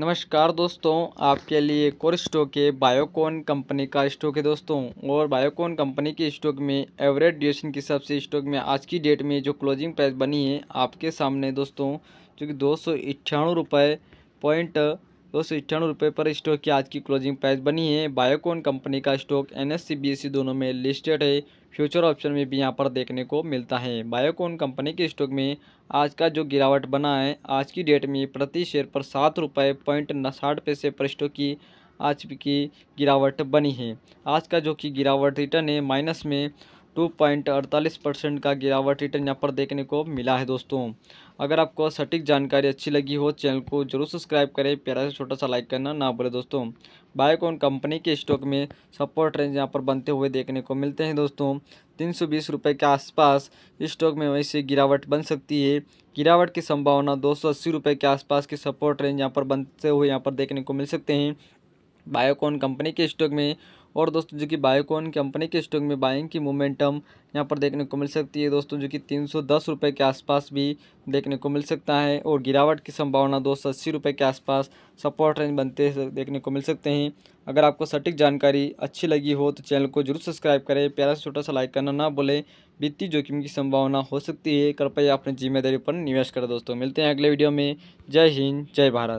नमस्कार दोस्तों आपके लिए कोर स्टॉक के बायोकॉन कंपनी का स्टॉक है दोस्तों और बायोकॉन कंपनी के स्टॉक में एवरेज ड्यूरेशन के हिसाब से स्टॉक में आज की डेट में जो क्लोजिंग प्राइस बनी है आपके सामने दोस्तों जो कि दो सौ इक्यानवे रुपये पॉइंट दो सौ इक्यानवे रुपये पर स्टॉक की आज की क्लोजिंग प्राइस बनी है बायोकॉन कंपनी का स्टॉक एन एस दोनों में लिस्टेड है फ्यूचर ऑप्शन में भी यहाँ पर देखने को मिलता है बायोकॉन कंपनी के स्टॉक में आज का जो गिरावट बना है आज की डेट में प्रति शेयर पर सात रुपये पॉइंट साठ पैसे पर स्टॉक की आज की गिरावट बनी है आज का जो कि गिरावट रिटर्न है माइनस में 2.48 परसेंट का गिरावट रिटर्न यहाँ पर देखने को मिला है दोस्तों अगर आपको सटीक जानकारी अच्छी लगी हो चैनल को जरूर सब्सक्राइब करें प्यारा से छोटा सा लाइक करना ना भूलें दोस्तों बायोकॉन कंपनी के स्टॉक में सपोर्ट रेंज यहाँ पर बनते हुए देखने को मिलते हैं दोस्तों तीन सौ बीस रुपये के आसपास स्टॉक में वैसे गिरावट बन सकती है गिरावट की संभावना दो सौ अस्सी रुपये के आसपास के सपोर्ट रेंज यहाँ पर बनते हुए यहाँ पर देखने को मिल सकते हैं बायोकॉन कंपनी के स्टॉक में और दोस्तों जो कि बायोकॉन कंपनी के स्टॉक में बाइंग की मोमेंटम यहाँ पर देखने को मिल सकती है दोस्तों जो कि तीन सौ दस रुपये के आसपास भी देखने को मिल सकता है और गिरावट की संभावना दो सौ अस्सी रुपये के आसपास सपोर्ट रेंज बनते देखने को मिल सकते हैं अगर आपको सटीक जानकारी अच्छी लगी हो तो चैनल को जरूर सब्सक्राइब करें प्यारा से छोटा सा लाइक करना ना बोले वित्तीय जोखिम की संभावना हो सकती है कृपया अपनी जिम्मेदारी पर निवेश करें दोस्तों मिलते हैं अगले वीडियो में जय हिंद जय भारत